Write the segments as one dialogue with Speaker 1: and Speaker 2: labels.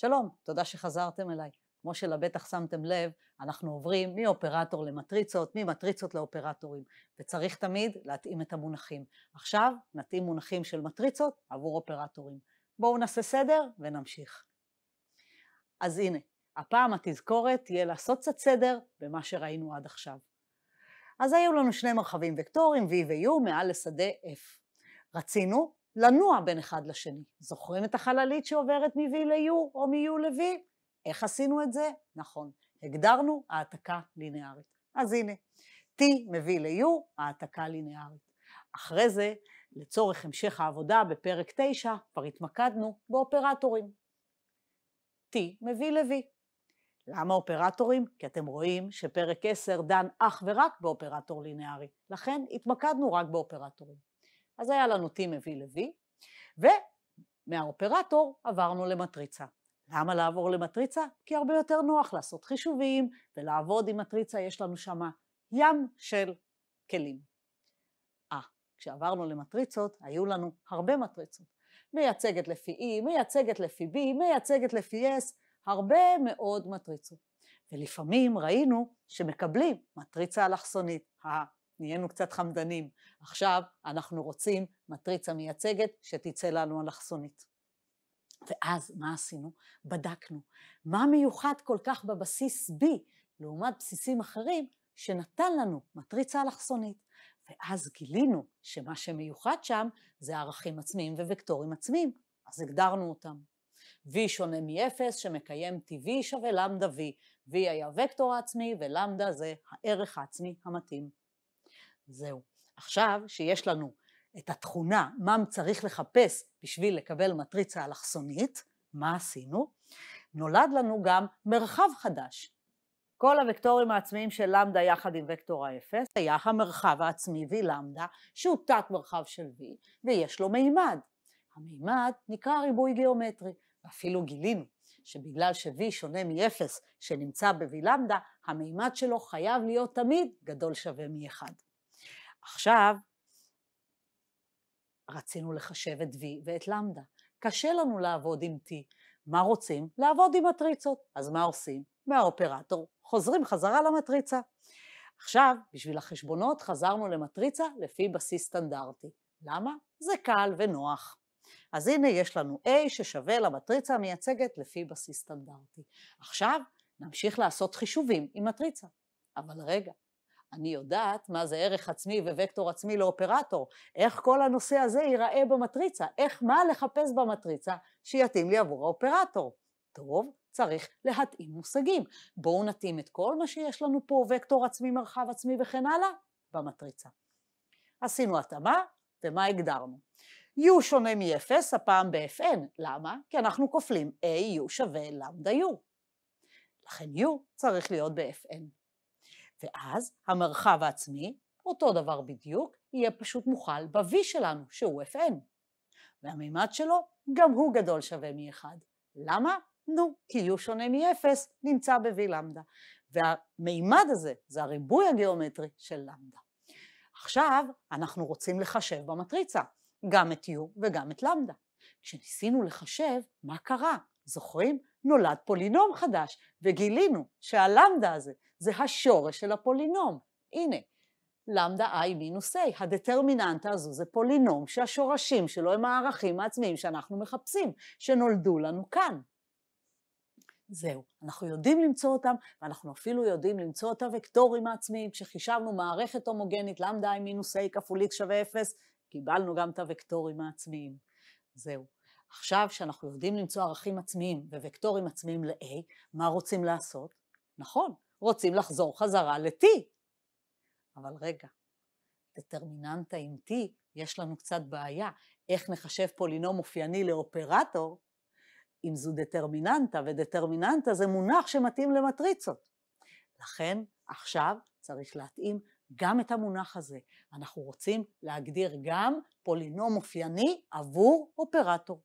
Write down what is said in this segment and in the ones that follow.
Speaker 1: שלום, תודה שחזרתם אליי. כמו שלבטח שמתם לב, אנחנו עוברים מאופרטור למטריצות, ממטריצות לאופרטורים, וצריך תמיד להתאים את המונחים. עכשיו נתאים מונחים של מטריצות עבור אופרטורים. בואו נעשה סדר ונמשיך. אז הנה, הפעם התזכורת תהיה לעשות קצת סדר במה שראינו עד עכשיו. אז היו לנו שני מרחבים וקטורים, V ו-U, מעל לשדה F. רצינו לנוע בין אחד לשני. זוכרים את החללית שעוברת מ-V ל-U או מ-U ל-V? איך עשינו את זה? נכון, הגדרנו העתקה לינארית. אז הנה, T מביא ל-U, העתקה לינארית. אחרי זה, לצורך המשך העבודה בפרק 9, כבר התמקדנו באופרטורים. T מביא ל-V. למה אופרטורים? כי אתם רואים שפרק 10 דן אך ורק באופרטור לינארי, לכן התמקדנו רק באופרטורים. אז היה לנו T מביא ל-V, ומהאופרטור עברנו למטריצה. למה לעבור למטריצה? כי הרבה יותר נוח לעשות חישובים ולעבוד עם מטריצה, יש לנו שמה ים של כלים. אה, כשעברנו למטריצות, היו לנו הרבה מטריצות. מייצגת לפי E, מייצגת לפי B, מייצגת לפי S, הרבה מאוד מטריצות. ולפעמים ראינו שמקבלים מטריצה אלכסונית. נהיינו קצת חמדנים. עכשיו אנחנו רוצים מטריצה מייצגת שתצא לנו אלכסונית. ואז מה עשינו? בדקנו. מה מיוחד כל כך בבסיס B לעומת בסיסים אחרים שנתן לנו מטריצה אלכסונית? ואז גילינו שמה שמיוחד שם זה ערכים עצמיים ווקטורים עצמיים, אז הגדרנו אותם. V שונה מ-0 שמקיים TV שווה למדה V. V היה וקטור העצמי ולמדה זה הערך העצמי המתאים. זהו. עכשיו שיש לנו את התכונה, מה צריך לחפש בשביל לקבל מטריצה אלכסונית, מה עשינו? נולד לנו גם מרחב חדש. כל הוקטורים העצמיים של למדה יחד עם וקטור האפס, היה המרחב העצמי V למדה, שהוא תת מרחב של V, ויש לו מימד. המימד נקרא ריבוי גיאומטרי, ואפילו גילינו שבגלל ש-V שונה מ-0 שנמצא ב-V למדה, המימד שלו חייב להיות תמיד גדול שווה מ-1. עכשיו, רצינו לחשב את V ואת למדה. קשה לנו לעבוד עם T. מה רוצים? לעבוד עם מטריצות. אז מה עושים? מהאופרטור חוזרים חזרה למטריצה. עכשיו, בשביל החשבונות חזרנו למטריצה לפי בסיס סטנדרטי. למה? זה קל ונוח. אז הנה יש לנו A ששווה למטריצה המייצגת לפי בסיס סטנדרטי. עכשיו נמשיך לעשות חישובים עם מטריצה. אבל רגע, אני יודעת מה זה ערך עצמי ווקטור עצמי לאופרטור, איך כל הנושא הזה ייראה במטריצה, איך מה לחפש במטריצה שיתאים לי עבור האופרטור. טוב, צריך להתאים מושגים. בואו נתאים את כל מה שיש לנו פה, וקטור עצמי, מרחב עצמי וכן הלאה, במטריצה. עשינו התאמה, ומה הגדרנו? U שונה מ-0, הפעם ב-Fn. למה? כי אנחנו כופלים a u שווה למדה U. לכן U צריך להיות ב-Fn. ואז המרחב העצמי, אותו דבר בדיוק, יהיה פשוט מוכל ב-V שלנו, שהוא Fn. והמימד שלו, גם הוא גדול שווה מ-1. למה? נו, כי U שונה מ-0 נמצא ב-V למדה. והמימד הזה זה הריבוי הגיאומטרי של למדה. עכשיו אנחנו רוצים לחשב במטריצה, גם את U וגם את למדה. כשניסינו לחשב, מה קרה? זוכרים? נולד פולינום חדש, וגילינו שהלמדה הזה זה השורש של הפולינום. הנה, למדה i מינוס a. הדטרמיננטה הזו זה פולינום שהשורשים שלו הם הערכים העצמיים שאנחנו מחפשים, שנולדו לנו כאן. זהו, אנחנו יודעים למצוא אותם, ואנחנו אפילו יודעים למצוא את הוקטורים העצמיים. כשחישבנו מערכת הומוגנית, למדה i מינוס a כפול x שווה 0, קיבלנו גם את הוקטורים העצמיים. זהו. עכשיו שאנחנו יודעים למצוא ערכים עצמיים ווקטורים עצמיים ל-A, מה רוצים לעשות? נכון, רוצים לחזור חזרה ל-T. אבל רגע, דטרמיננטה עם T, יש לנו קצת בעיה. איך נחשב פולינום אופייני לאופרטור, אם זו דטרמיננטה, ודטרמיננטה זה מונח שמתאים למטריצות. לכן עכשיו צריך להתאים גם את המונח הזה. אנחנו רוצים להגדיר גם פולינום אופייני עבור אופרטור.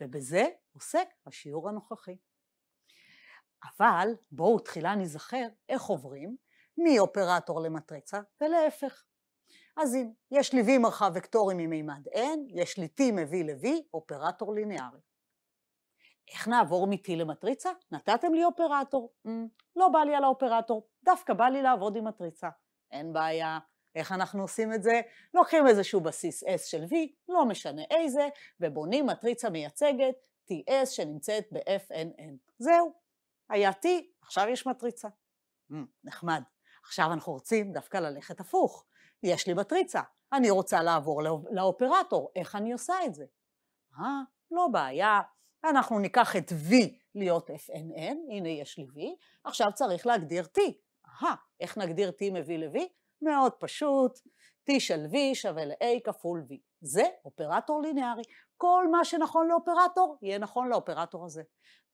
Speaker 1: ובזה עוסק השיעור הנוכחי. אבל בואו תחילה נזכר איך עוברים מאופרטור למטריצה ולהפך. אז אם יש לי V מרחב וקטורי ממימד N, יש לי T מ-V ל-V, אופרטור לינארי. איך נעבור מ-T למטריצה? נתתם לי אופרטור. Mm, לא בא לי על האופרטור, דווקא בא לי לעבוד עם מטריצה. אין בעיה. איך אנחנו עושים את זה? לוקחים איזשהו בסיס S של V, לא משנה איזה, ובונים מטריצה מייצגת TS שנמצאת ב-FNN. זהו, היה T, עכשיו יש מטריצה. Mm, נחמד. עכשיו אנחנו רוצים דווקא ללכת הפוך. יש לי מטריצה, אני רוצה לעבור לא, לאופרטור, איך אני עושה את זה? אה, לא בעיה, אנחנו ניקח את V להיות FNN, הנה יש לי V, עכשיו צריך להגדיר T. אה, איך נגדיר T מ-V ל-V? מאוד פשוט, T של V שווה ל-A כפול V. זה אופרטור ליניארי. כל מה שנכון לאופרטור, יהיה נכון לאופרטור הזה.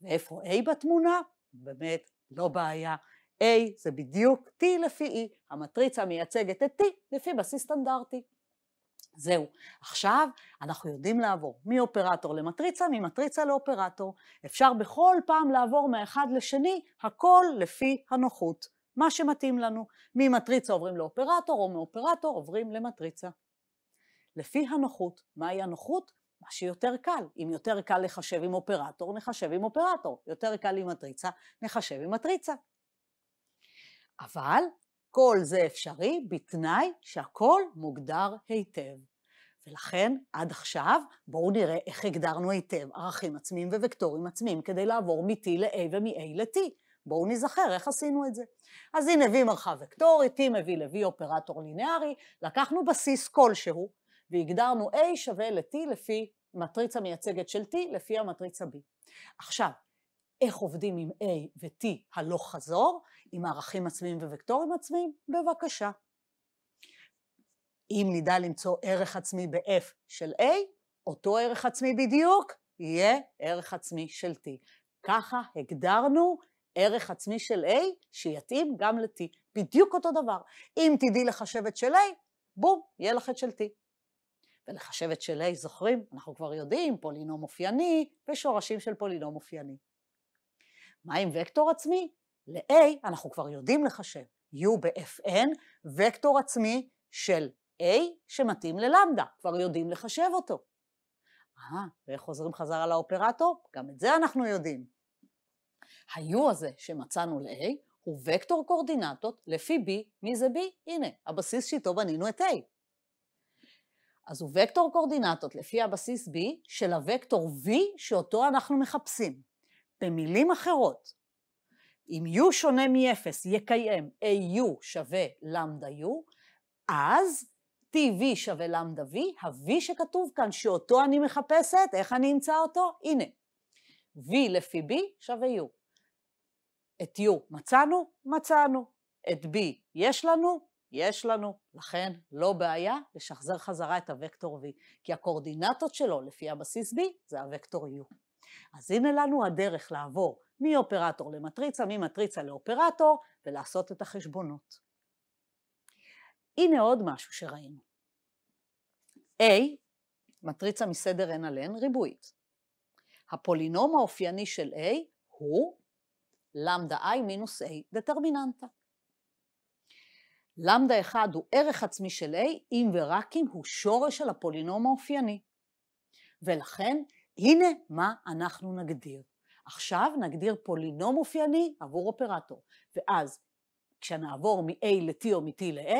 Speaker 1: ואיפה A בתמונה? באמת לא בעיה. A זה בדיוק T לפי E, המטריצה המייצגת את T לפי בסיס סטנדרטי. זהו. עכשיו אנחנו יודעים לעבור מאופרטור למטריצה, ממטריצה לאופרטור. אפשר בכל פעם לעבור מאחד לשני, הכל לפי הנוחות, מה שמתאים לנו. ממטריצה עוברים לאופרטור, או מאופרטור עוברים למטריצה. לפי הנוחות. מהי הנוחות? מה שיותר קל. אם יותר קל לחשב עם אופרטור, נחשב עם אופרטור. יותר קל עם מטריצה, נחשב עם מטריצה. אבל כל זה אפשרי בתנאי שהכל מוגדר היטב. ולכן, עד עכשיו, בואו נראה איך הגדרנו היטב ערכים עצמיים ווקטורים עצמיים כדי לעבור מ-T ל-A ומ-A ל-T. בואו נזכר איך עשינו את זה. אז הנה V מרחב וקטורי, T מביא ל-V אופרטור לינארי, לקחנו בסיס כלשהו, והגדרנו A שווה ל-T לפי מטריצה מייצגת של T לפי המטריצה B. עכשיו, איך עובדים עם A ו-T הלוך חזור, עם ערכים עצמיים ווקטורים עצמיים? בבקשה. אם נדע למצוא ערך עצמי ב-F של A, אותו ערך עצמי בדיוק יהיה ערך עצמי של T. ככה הגדרנו ערך עצמי של A שיתאים גם ל-T. בדיוק אותו דבר. אם תדעי לחשב את של A, בום, יהיה לך את של T. ולחשבת של ה' זוכרים? אנחנו כבר יודעים, פולינום אופייני ושורשים של פולינום אופייני. מה עם וקטור עצמי? ל-A אנחנו כבר יודעים לחשב, U ב-Fn, וקטור עצמי של A שמתאים ללמדה, כבר יודעים לחשב אותו. אה, ואיך חוזרים חזרה לאופרטור? גם את זה אנחנו יודעים. ה-U הזה שמצאנו ל-A הוא וקטור קורדינטות לפי B, מי זה B? הנה, הבסיס שאיתו בנינו את A. אז הוא וקטור קורדינטות לפי הבסיס B של הוקטור V שאותו אנחנו מחפשים. במילים אחרות, אם U שונה מ-0 יקיים AU שווה למדה U, אז TV שווה למדה V, ה-V שכתוב כאן שאותו אני מחפשת, איך אני אמצא אותו? הנה, V לפי B שווה U. את U מצאנו? מצאנו. את B יש לנו? יש לנו, לכן, לא בעיה לשחזר חזרה את הוקטור V, כי הקורדינטות שלו לפי הבסיס B זה הוקטור U. אז הנה לנו הדרך לעבור מאופרטור למטריצה, ממטריצה לאופרטור, ולעשות את החשבונות. הנה עוד משהו שראינו. A, מטריצה מסדר n על n ריבועית. הפולינום האופייני של A הוא למדה i מינוס a דטרמיננטה. למדה 1 הוא ערך עצמי של A אם ורק אם הוא שורש של הפולינום האופייני. ולכן, הנה מה אנחנו נגדיר. עכשיו נגדיר פולינום אופייני עבור אופרטור, ואז כשנעבור מ-A ל-T או מ-T ל-A,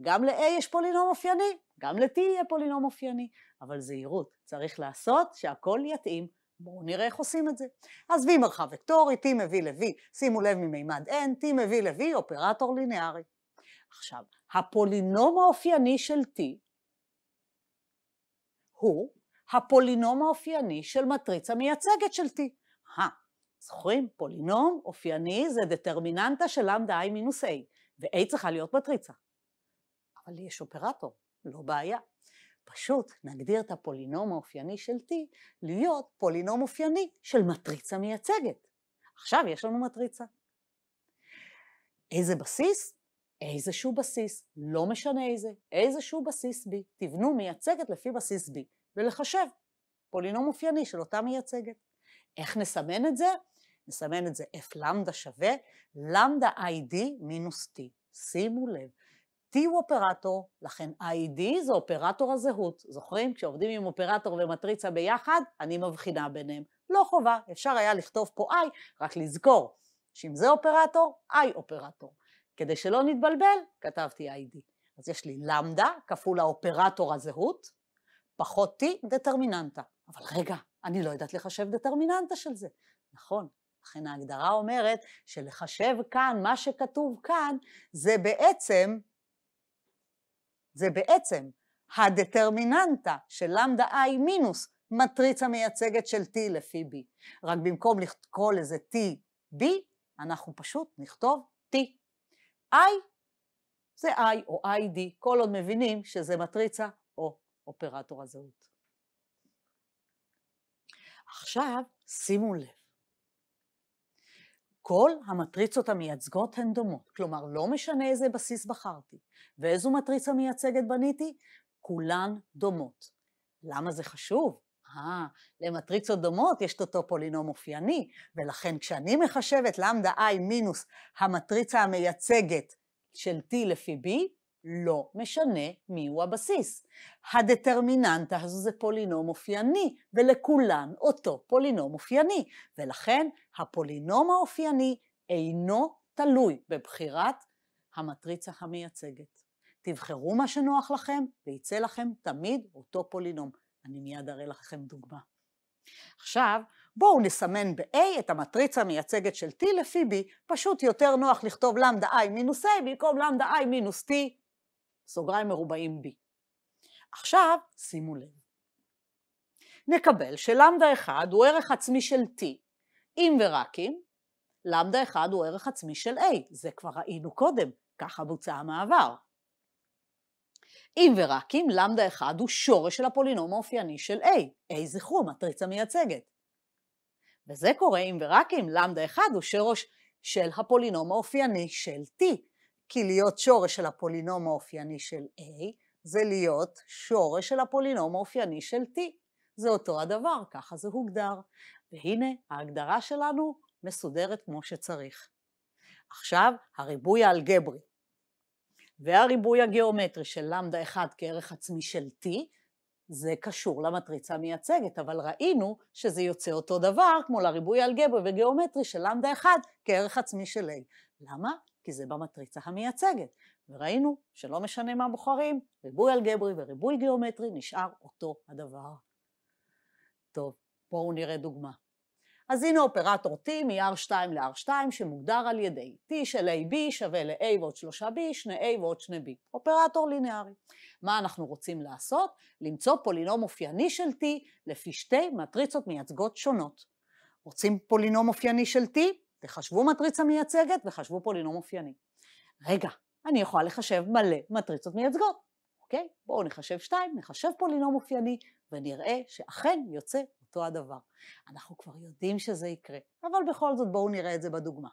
Speaker 1: גם ל-A יש פולינום אופייני, גם ל-T יהיה פולינום אופייני, אבל זהירות, צריך לעשות שהכל יתאים. בואו נראה איך עושים את זה. אז V מרחב וקטורי, T מביא ל-V, שימו לב ממימד N, T מביא ל-V, אופרטור לינארי. עכשיו, הפולינום האופייני של T הוא הפולינום האופייני של מטריצה מייצגת של T. אה, זוכרים? פולינום אופייני זה דטרמיננטה של למדה i מינוס a, ו-a צריכה להיות מטריצה. אבל יש אופרטור, לא בעיה. פשוט נגדיר את הפולינום האופייני של T להיות פולינום אופייני של מטריצה מייצגת. עכשיו יש לנו מטריצה. איזה בסיס? איזשהו בסיס, לא משנה איזה, איזשהו בסיס B, תבנו מייצגת לפי בסיס B, ולחשב פולינום אופייני של אותה מייצגת. איך נסמן את זה? נסמן את זה F למדה שווה למדה ID מינוס T. שימו לב, T הוא אופרטור, לכן ID זה אופרטור הזהות. זוכרים? כשעובדים עם אופרטור ומטריצה ביחד, אני מבחינה ביניהם. לא חובה, אפשר היה לכתוב פה I, רק לזכור שאם זה אופרטור, I אופרטור. כדי שלא נתבלבל, כתבתי ID. אז יש לי למדה כפול האופרטור הזהות, פחות T דטרמיננטה. אבל רגע, אני לא יודעת לחשב דטרמיננטה של זה. נכון, לכן ההגדרה אומרת שלחשב כאן, מה שכתוב כאן, זה בעצם, זה בעצם הדטרמיננטה של למדה I מינוס מטריצה מייצגת של T לפי B. רק במקום לקרוא לזה TB, אנחנו פשוט נכתוב T. I זה I או ID, כל עוד מבינים שזה מטריצה או אופרטור הזהות. עכשיו, שימו לב. כל המטריצות המייצגות הן דומות, כלומר לא משנה איזה בסיס בחרתי ואיזו מטריצה מייצגת בניתי, כולן דומות. למה זה חשוב? אה, למטריצות דומות יש את אותו פולינום אופייני, ולכן כשאני מחשבת למדה i מינוס המטריצה המייצגת של t לפי b, לא משנה מיהו הבסיס. הדטרמיננטה הזו זה פולינום אופייני, ולכולן אותו פולינום אופייני, ולכן הפולינום האופייני אינו תלוי בבחירת המטריצה המייצגת. תבחרו מה שנוח לכם, ויצא לכם תמיד אותו פולינום. אני מיד אראה לכם דוגמה. עכשיו, בואו נסמן ב-A את המטריצה המייצגת של T לפי B, פשוט יותר נוח לכתוב למדה I מינוס A במקום למדה I מינוס T, סוגריים מרובעים B. עכשיו, שימו לב. נקבל שלמדה 1 הוא ערך עצמי של T, אם ורק אם, למדה 1 הוא ערך עצמי של A, זה כבר ראינו קודם, ככה בוצע המעבר. אם ורק אם למדה 1 הוא שורש של הפולינום האופייני של A. A זכרו, מטריצה מייצגת. וזה קורה אם ורק אם למדה 1 הוא שורש של הפולינום האופייני של T. כי להיות שורש של הפולינום האופייני של A זה להיות שורש של הפולינום האופייני של T. זה אותו הדבר, ככה זה הוגדר. והנה, ההגדרה שלנו מסודרת כמו שצריך. עכשיו, הריבוי האלגברי. והריבוי הגיאומטרי של למדה 1 כערך עצמי של T, זה קשור למטריצה המייצגת, אבל ראינו שזה יוצא אותו דבר כמו לריבוי אלגברי וגיאומטרי של למדה 1 כערך עצמי של A. למה? כי זה במטריצה המייצגת. וראינו שלא משנה מה בוחרים, ריבוי אלגברי וריבוי גיאומטרי נשאר אותו הדבר. טוב, בואו נראה דוגמה. אז הנה אופרטור T מ-R2 ל-R2 שמוגדר על ידי T של AB שווה ל-A ועוד 3B, 2A ועוד 2B, אופרטור לינארי. מה אנחנו רוצים לעשות? למצוא פולינום אופייני של T לפי שתי מטריצות מייצגות שונות. רוצים פולינום אופייני של T? תחשבו מטריצה מייצגת וחשבו פולינום אופייני. רגע, אני יכולה לחשב מלא מטריצות מייצגות, אוקיי? בואו נחשב שתיים, נחשב פולינום אופייני, ונראה שאכן יוצא אותו הדבר. אנחנו כבר יודעים שזה יקרה, אבל בכל זאת בואו נראה את זה בדוגמה.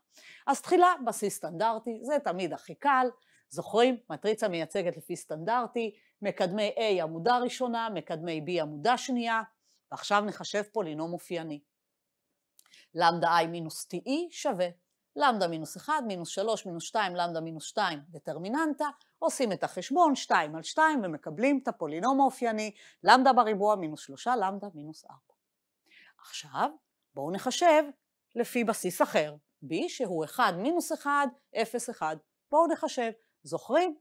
Speaker 1: אז תחילה בסיס סטנדרטי, זה תמיד הכי קל, זוכרים? מטריצה מייצגת לפי סטנדרטי, מקדמי A עמודה ראשונה, מקדמי B עמודה שנייה, ועכשיו נחשב פולינום אופייני. למדה i מינוס te שווה למדה מינוס 1, מינוס 3, מינוס 2, למדה מינוס 2, דטרמיננטה, עושים את החשבון 2 על 2 ומקבלים את הפולינום האופייני, למדה בריבוע מינוס 3, למדה מינוס 4. עכשיו בואו נחשב לפי בסיס אחר, b שהוא 1 מינוס 1, 0, 1. בואו נחשב. זוכרים?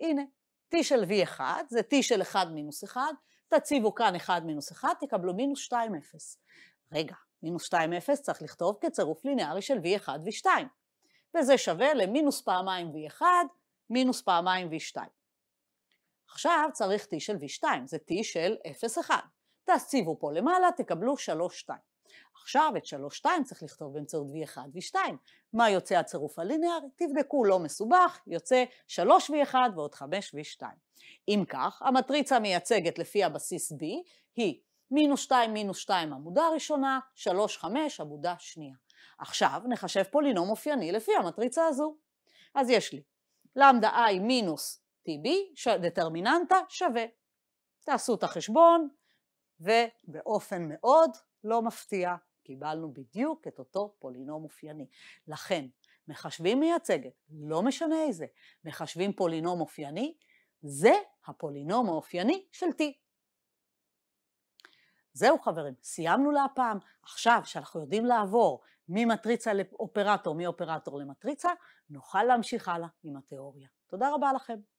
Speaker 1: הנה, t של v1 זה t של 1 מינוס 1, תציבו כאן 1 מינוס 1, תקבלו מינוס 2, 0. רגע, מינוס 2, 0 צריך לכתוב כצירוף לינארי של v1 ו2, וזה שווה למינוס פעמיים v1, מינוס פעמיים v2. עכשיו צריך t של v2, זה t של 0, 1. תציבו פה למעלה, תקבלו 3-2. עכשיו את 3-2 צריך לכתוב באמצעות V1 ו-2. מה יוצא הצירוף הלינארי? תבדקו, לא מסובך, יוצא 3 V1 ועוד 5 V2. אם כך, המטריצה המייצגת לפי הבסיס B היא מינוס 2 מינוס 2 עמודה ראשונה, 3 5 עמודה שנייה. עכשיו נחשב פולינום אופייני לפי המטריצה הזו. אז יש לי למדה i מינוס tb, דטרמיננטה שווה. תעשו את החשבון, ובאופן מאוד לא מפתיע קיבלנו בדיוק את אותו פולינום אופייני. לכן, מחשבים מייצגת, לא משנה איזה, מחשבים פולינום אופייני, זה הפולינום האופייני של T. זהו חברים, סיימנו להפעם. עכשיו שאנחנו יודעים לעבור ממטריצה לאופרטור, מאופרטור למטריצה, נוכל להמשיך הלאה עם התיאוריה. תודה רבה לכם.